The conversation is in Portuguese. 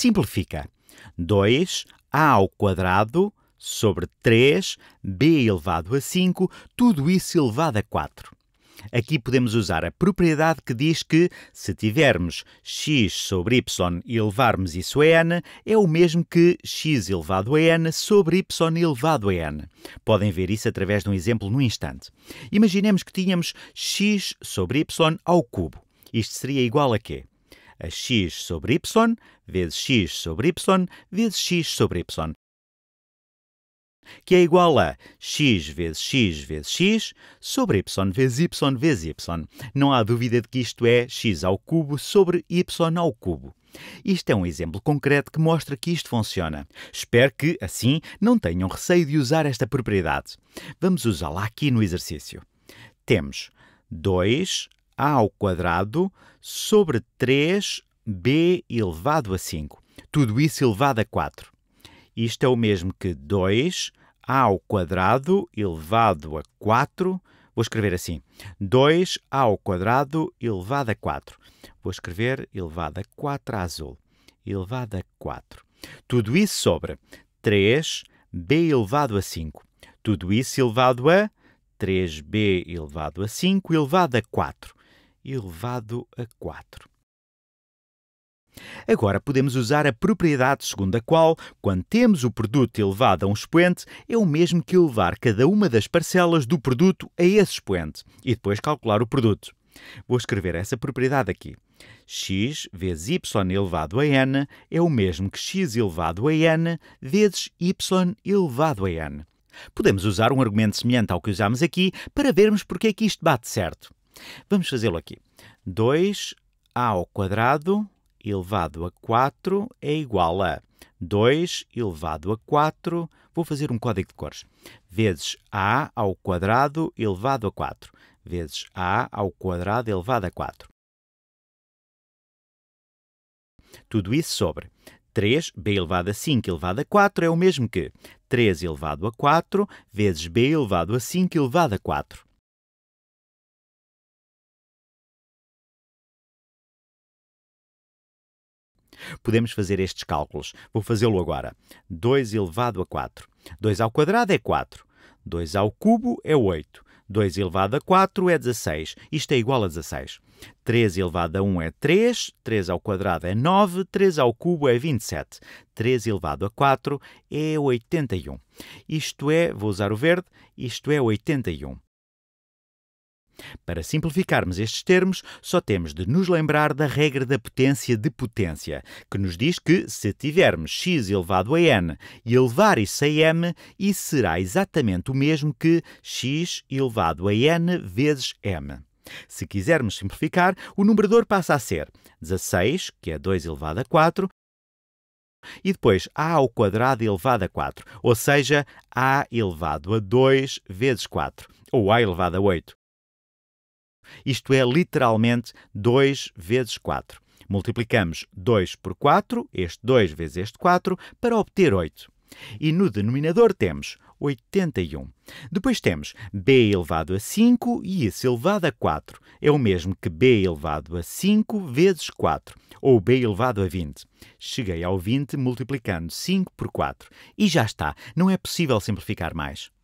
Simplifica. 2a ao quadrado sobre 3, b elevado a 5, tudo isso elevado a 4. Aqui podemos usar a propriedade que diz que, se tivermos x sobre y e elevarmos isso a n, é o mesmo que x elevado a n sobre y elevado a n. Podem ver isso através de um exemplo no instante. Imaginemos que tínhamos x sobre y ao cubo. Isto seria igual a quê? a x sobre y vezes x sobre y vezes x sobre y, que é igual a x vezes x vezes x sobre y vezes y vezes y. Não há dúvida de que isto é x ao cubo sobre y ao cubo. Isto é um exemplo concreto que mostra que isto funciona. Espero que, assim, não tenham receio de usar esta propriedade. Vamos usá-la aqui no exercício. Temos 2 a ao quadrado sobre 3b elevado a 5. Tudo isso elevado a 4. Isto é o mesmo que 2 a ao quadrado elevado a 4. Vou escrever assim. 2 a ao quadrado elevado a 4. Vou escrever elevado a 4 azul. Elevado a 4. Tudo isso sobre 3b elevado a 5. Tudo isso elevado a 3b elevado a 5 elevado a 4 elevado a 4. Agora podemos usar a propriedade segundo a qual, quando temos o produto elevado a um expoente, é o mesmo que elevar cada uma das parcelas do produto a esse expoente e depois calcular o produto. Vou escrever essa propriedade aqui. x vezes y elevado a n é o mesmo que x elevado a n vezes y elevado a n. Podemos usar um argumento semelhante ao que usámos aqui para vermos porque é que isto bate certo. Vamos fazê-lo aqui. 2a ao quadrado elevado a 4 é igual a 2 elevado a 4, vou fazer um código de cores, vezes a ao quadrado elevado a 4, vezes a ao quadrado elevado a 4. Tudo isso sobre 3, b elevado a 5 elevado a 4 é o mesmo que 3 elevado a 4 vezes b elevado a 5 elevado a 4. podemos fazer estes cálculos. Vou fazê-lo agora. 2 elevado a 4. 2 ao quadrado é 4. 2 ao cubo é 8. 2 elevado a 4 é 16. Isto é igual a 16. 3 elevado a 1 é 3. 3 ao quadrado é 9. 3 ao cubo é 27. 3 elevado a 4 é 81. Isto é, vou usar o verde, isto é 81. Para simplificarmos estes termos, só temos de nos lembrar da regra da potência de potência, que nos diz que se tivermos x elevado a n e elevar isso a m, isso será exatamente o mesmo que x elevado a n vezes m. Se quisermos simplificar, o numerador passa a ser 16, que é 2 elevado a 4, e depois a ao quadrado elevado a 4, ou seja, a elevado a 2 vezes 4, ou a elevado a 8 isto é literalmente 2 vezes 4. Multiplicamos 2 por 4, este 2 vezes este 4, para obter 8. E no denominador temos 81. Depois temos b elevado a 5 e isso elevado a 4. É o mesmo que b elevado a 5 vezes 4, ou b elevado a 20. Cheguei ao 20 multiplicando 5 por 4. E já está, não é possível simplificar mais.